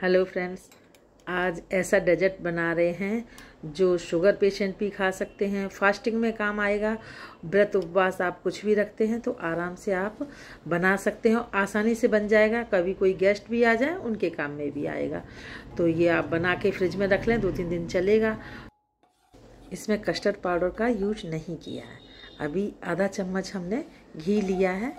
hello friends आज ऐसा desert बना रहे हैं जो शुगर पेशेंट भी खा सकते हैं फास्टिंग में काम आएगा व्रत उपवास आप कुछ भी रखते हैं तो आराम से आप बना सकते हैं आसानी से बन जाएगा कभी कोई गेस्ट भी आ जाए उनके काम में भी आएगा तो ये आप बना के फ्रिज में रख लें दो तीन दिन चलेगा इसमें कस्टर्ड पाउडर का यूज नहीं किया है अभी आधा चम्मच हमने घी लिया है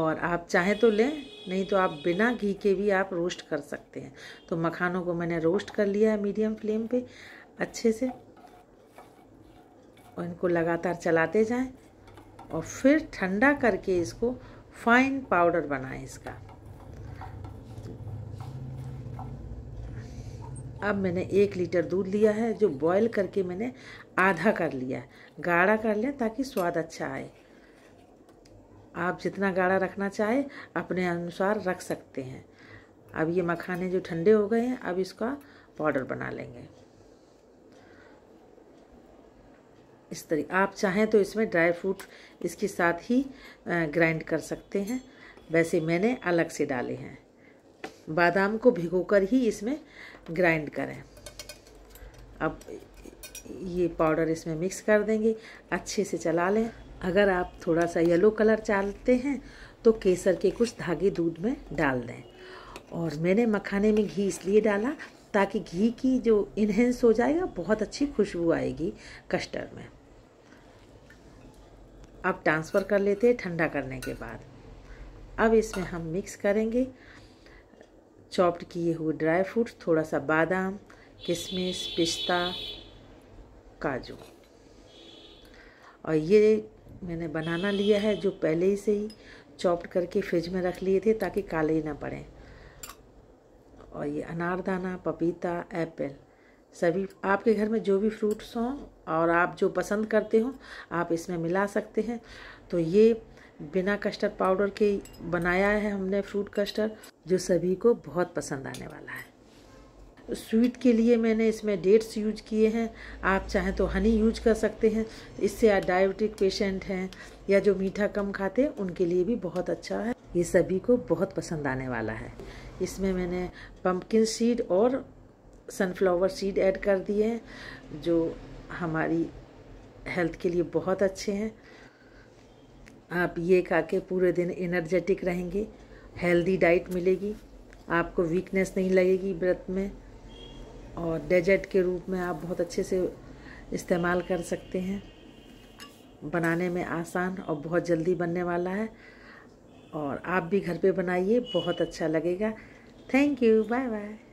और आप चाहें तो लें नहीं तो आप बिना घी के भी आप रोस्ट कर सकते हैं तो मखानों को मैंने रोस्ट कर लिया है मीडियम फ्लेम पे अच्छे से और इनको लगातार चलाते जाएं और फिर ठंडा करके इसको फाइन पाउडर बनाएं इसका अब मैंने एक लीटर दूध लिया है जो बॉईल करके मैंने आधा कर लिया है गाढ़ा कर लें ताकि स्वाद अच्छा आए आप जितना गाढ़ा रखना चाहे अपने अनुसार रख सकते हैं अब ये मखाने जो ठंडे हो गए हैं अब इसका पाउडर बना लेंगे इस तरीके आप चाहें तो इसमें ड्राई फ्रूट इसके साथ ही ग्राइंड कर सकते हैं वैसे मैंने अलग से डाले हैं बादाम को भिगोकर ही इसमें ग्राइंड करें अब ये पाउडर इसमें मिक्स कर देंगे अच्छे से चला लें अगर आप थोड़ा सा येलो कलर चाहते हैं तो केसर के कुछ धागे दूध में डाल दें और मैंने मखाने में घी इसलिए डाला ताकि घी की जो इन्हेंस हो जाएगा बहुत अच्छी खुशबू आएगी कस्टर्ड में अब ट्रांसफ़र कर लेते हैं ठंडा करने के बाद अब इसमें हम मिक्स करेंगे चॉप्ड किए हुए ड्राई फ्रूट थोड़ा सा बादाम किशमिश पिस्ता काजू और ये मैंने बनाना लिया है जो पहले ही से ही चॉप्ड करके फ्रिज में रख लिए थे ताकि काले ही ना पड़ें और ये अनारदाना पपीता एप्पल सभी आपके घर में जो भी फ्रूट्स हों और आप जो पसंद करते हो आप इसमें मिला सकते हैं तो ये बिना कस्टर्ड पाउडर के बनाया है हमने फ्रूट कस्टर्ड जो सभी को बहुत पसंद आने वाला है स्वीट के लिए मैंने इसमें डेट्स यूज किए हैं आप चाहें तो हनी यूज कर सकते हैं इससे आप डायबिटिक पेशेंट हैं या जो मीठा कम खाते हैं उनके लिए भी बहुत अच्छा है ये सभी को बहुत पसंद आने वाला है इसमें मैंने पम्पकिन सीड और सनफ्लावर सीड ऐड कर दिए हैं जो हमारी हेल्थ के लिए बहुत अच्छे हैं आप ये खा के पूरे दिन एनर्जेटिक रहेंगे हेल्दी डाइट मिलेगी आपको वीकनेस नहीं लगेगी व्रत में और डेजर्ट के रूप में आप बहुत अच्छे से इस्तेमाल कर सकते हैं बनाने में आसान और बहुत जल्दी बनने वाला है और आप भी घर पे बनाइए बहुत अच्छा लगेगा थैंक यू बाय बाय